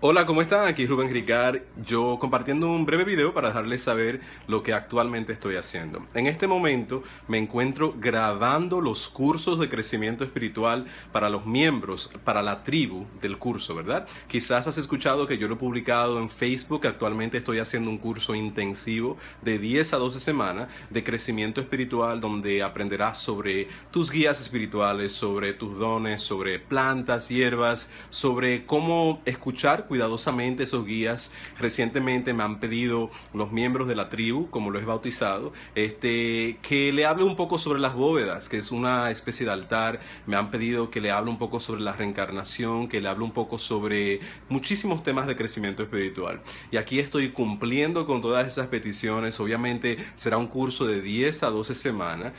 Hola, ¿cómo están? Aquí Rubén Gricar. yo compartiendo un breve video para dejarles saber lo que actualmente estoy haciendo. En este momento me encuentro grabando los cursos de crecimiento espiritual para los miembros, para la tribu del curso, ¿verdad? Quizás has escuchado que yo lo he publicado en Facebook, actualmente estoy haciendo un curso intensivo de 10 a 12 semanas de crecimiento espiritual donde aprenderás sobre tus guías espirituales, sobre tus dones, sobre plantas, hierbas, sobre cómo escuchar cuidadosamente esos guías. Recientemente me han pedido los miembros de la tribu, como lo he bautizado, este, que le hable un poco sobre las bóvedas, que es una especie de altar. Me han pedido que le hable un poco sobre la reencarnación, que le hable un poco sobre muchísimos temas de crecimiento espiritual. Y aquí estoy cumpliendo con todas esas peticiones. Obviamente será un curso de 10 a 12 semanas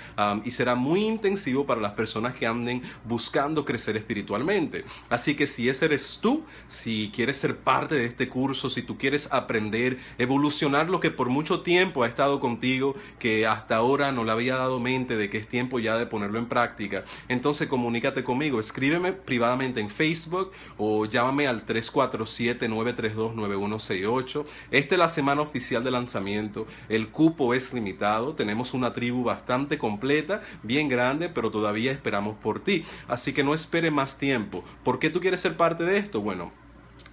y será muy intensivo para las personas que anden buscando crecer espiritualmente. Así que si ese eres tú, si quieres ser parte de este curso, si tú quieres aprender, evolucionar lo que por mucho tiempo ha estado contigo, que hasta ahora no le había dado mente de que es tiempo ya de ponerlo en práctica, entonces comunícate conmigo, escríbeme privadamente en Facebook o llámame al 347-932-9168. Esta es la semana oficial de lanzamiento, el cupo es limitado, tenemos una tribu bastante completa, bien grande, pero todavía esperamos por ti, así que no espere más tiempo. ¿Por qué tú quieres ser parte de esto? Bueno,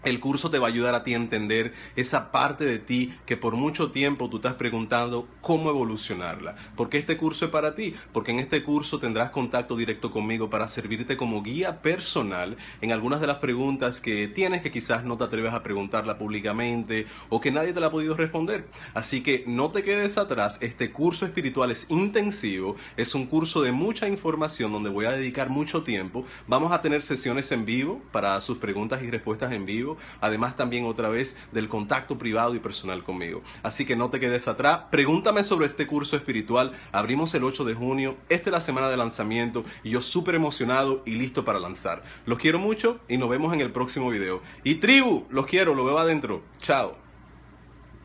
el curso te va a ayudar a ti a entender esa parte de ti que por mucho tiempo tú has preguntado cómo evolucionarla. ¿Por qué este curso es para ti? Porque en este curso tendrás contacto directo conmigo para servirte como guía personal en algunas de las preguntas que tienes que quizás no te atreves a preguntarla públicamente o que nadie te la ha podido responder. Así que no te quedes atrás. Este curso espiritual es intensivo. Es un curso de mucha información donde voy a dedicar mucho tiempo. Vamos a tener sesiones en vivo para sus preguntas y respuestas en vivo además también otra vez del contacto privado y personal conmigo. Así que no te quedes atrás, pregúntame sobre este curso espiritual, abrimos el 8 de junio, esta es la semana de lanzamiento y yo súper emocionado y listo para lanzar. Los quiero mucho y nos vemos en el próximo video. Y tribu, los quiero, lo veo adentro. Chao.